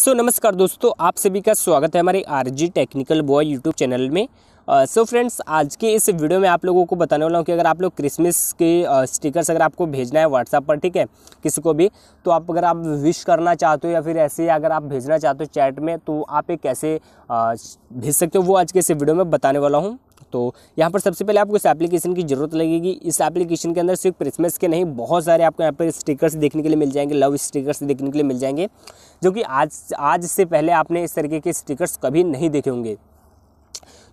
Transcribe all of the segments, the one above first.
सो so, नमस्कार दोस्तों आप सभी का स्वागत है हमारे RG technical boy YouTube channel में सो uh, फ्रेंड्स so आज के इस वीडियो में आप लोगों को बताने वाला हूँ कि अगर आप लोग क्रिसमस के uh, स्टिकर्स अगर आपको भेजना है व्हाट्सएप पर ठीक है किसी को भी तो आप अगर आप विश करना चाहते हो या फिर ऐसे अगर आप भेजना चाहते हो चैट में तो आप एक कैसे uh, भेज सकते हो वो आज के इस वीडियो में बताने वाला हूँ तो यहाँ पर सबसे पहले आपको इस एप्लीकेशन की जरूरत लगेगी इस एप्लीकेशन के अंदर सिर्फ क्रिसमस के नहीं बहुत सारे आपको यहाँ पर स्टिकर्स देखने के लिए मिल जाएंगे लव स्टिकर्स देखने के लिए मिल जाएंगे जो कि आज आज से पहले आपने इस तरीके के स्टिकर्स कभी नहीं देखे होंगे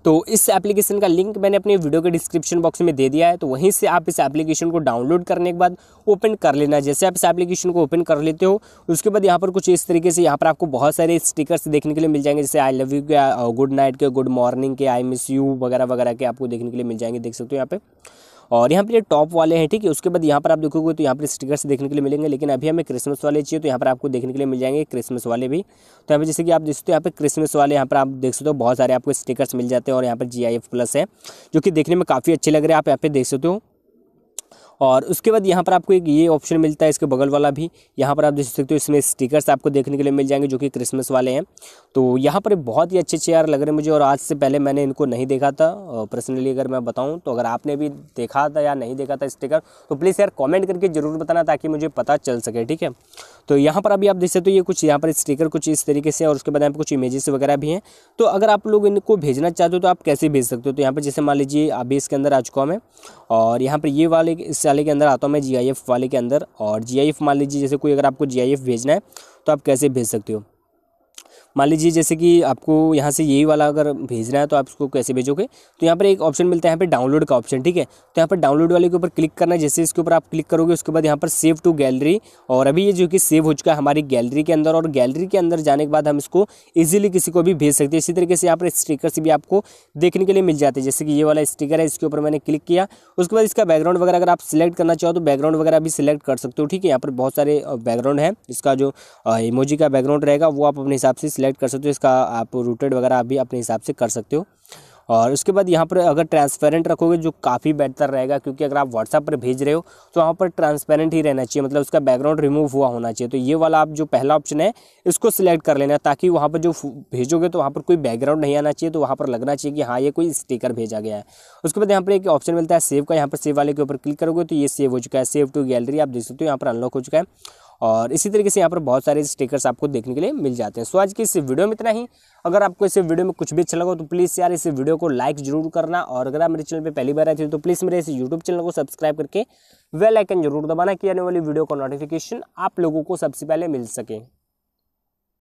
तो इस एप्लीकेशन का लिंक मैंने अपने वीडियो के डिस्क्रिप्शन बॉक्स में दे दिया है तो वहीं से आप इस एप्लीकेशन को डाउनलोड करने के बाद ओपन कर लेना जैसे आप इस एप्लीकेशन को ओपन कर लेते हो उसके बाद यहाँ पर कुछ इस तरीके से यहाँ पर आपको बहुत सारे स्टिकर्स देखने के लिए मिल जाएंगे जैसे आई लव यू के गुड uh, नाइट के गुड मॉर्निंग के आई मिस यू वगैरह वगैरह के आपको देखने के लिए मिल जाएंगे देख सकते हो यहाँ पर और यहाँ पर ये टॉप वाले हैं ठीक है उसके बाद यहाँ पर आप देखोगे तो यहाँ पर स्टिकर्स देखने के लिए मिलेंगे लेकिन अभी हमें क्रिसमस वाले चाहिए तो यहाँ पर आपको देखने के लिए मिल जाएंगे क्रिसमस वाले भी तो यहाँ पर जैसे कि आप देख सकते हो यहाँ पर क्रिसमस वाले यहाँ पर आप देख सकते हो बहुत सारे आपको स्टिकर्स मिल जाते हैं और यहाँ पर जी प्लस है जो कि देखने में काफ़ी अच्छे लग रहे हैं आप यहाँ पे देख सकते हो और उसके बाद यहाँ पर आपको एक ये ऑप्शन मिलता है इसके बगल वाला भी यहाँ पर आप देख सकते हो इसमें स्टिकर्स आपको देखने के लिए मिल जाएंगे जो कि क्रिसमस वाले हैं तो यहाँ पर बहुत ही अच्छे चेयर लग रहे हैं मुझे और आज से पहले मैंने इनको नहीं देखा था पर्सनली अगर मैं बताऊँ तो अगर आपने भी देखा था या नहीं देखा था स्टिकर तो प्लीज़ यार कॉमेंट करके ज़रूर बताना ताकि मुझे पता चल सके ठीक है तो यहाँ पर अभी आप देख सकते हो ये कुछ यहाँ पर स्टिकर कुछ इस तरीके से और उसके बाद यहाँ पर कुछ इमेजेस वगैरह भी हैं तो अगर आप लोग इनको भेजना चाहते हो तो आप कैसे भेज सकते हो तो यहाँ पर जैसे मान लीजिए अभी इसके अंदर आ चुका हूँ मैं और यहाँ पर ये वाले इस वाले के अंदर आता हूँ मैं जी वाले के अंदर और जी मान लीजिए जैसे कोई अगर आपको जी भेजना है तो आप कैसे भेज सकते हो मान लीजिए जैसे कि आपको यहाँ से यही वाला अगर भेजना है तो आप इसको कैसे भेजोगे तो यहाँ पर एक ऑप्शन मिलता है यहाँ पर डाउनलोड का ऑप्शन ठीक है तो यहाँ पर डाउनलोड वाले के ऊपर क्लिक करना है जैसे इसके ऊपर आप क्लिक करोगे उसके बाद यहाँ पर सेव टू गैलरी और अभी ये जो कि सेव हो चुका है हमारी गैलरी के अंदर और गैलरी के अंदर जाने के बाद हम इसको ईजिली किसी को भी भेज सकते हैं इसी तरीके से यहाँ पर स्टिकर्स भी आपको देखने के लिए मिल जाते हैं जैसे कि ये वाला स्टिकर है इसके ऊपर मैंने क्लिक किया उसके बाद इसका बैकग्राउंड वगैरह अगर आप सिलेक्ट करना चाहो तो बैकग्राउंड वगैरह भी सिलेक्ट कर सकते हो ठीक है यहाँ पर बहुत सारे बैकग्राउंड है इसका जो इमोजी का बैकग्राउंड रहेगा वो आप अपने हिसाब हिसाब से सिलेक्ट कर सकते हो इसका आप रूटेड वगैरह भी अपने हिसाब से कर सकते हो और उसके बाद यहाँ पर अगर ट्रांसपेरेंट रखोगे जो काफ़ी बेहतर रहेगा क्योंकि अगर आप व्हाट्सएप पर भेज रहे हो तो वहाँ पर ट्रांसपेरेंट ही रहना चाहिए मतलब उसका बैकग्राउंड रिमूव हुआ होना चाहिए तो ये वाला आप जो पहला ऑप्शन है इसको सिलेक्ट कर लेना ताकि वहाँ पर जो भेजोगे तो वहाँ पर कोई बैकग्राउंड नहीं आना चाहिए तो वहाँ पर लगना चाहिए कि हाँ ये कोई स्टिकर भेजा गया है उसके बाद यहाँ पर एक ऑप्शन मिलता है सेव का यहाँ पर सेव वाले के ऊपर क्लिक करोगे तो ये सेव हो चुका है सेव टू गैलरी आप देख सकते हो यहाँ पर अनलॉक हो चुका है और इसी तरीके से यहाँ पर बहुत सारे स्टिकर्स आपको देखने के लिए मिल जाते हैं सो आज की इस वीडियो में इतना ही अगर आपको इस वीडियो में कुछ भी अच्छा लगा तो प्लीज़ यार इस वीडियो को लाइक जरूर करना और अगर आप मेरे चैनल पर पहली बार आए थे तो प्लीज़ मेरे इस यूट्यूब चैनल को सब्सक्राइब करके वेल आइकन जरूर दबाना कि आने वाली वीडियो का नोटिफिकेशन आप लोगों को सबसे पहले मिल सके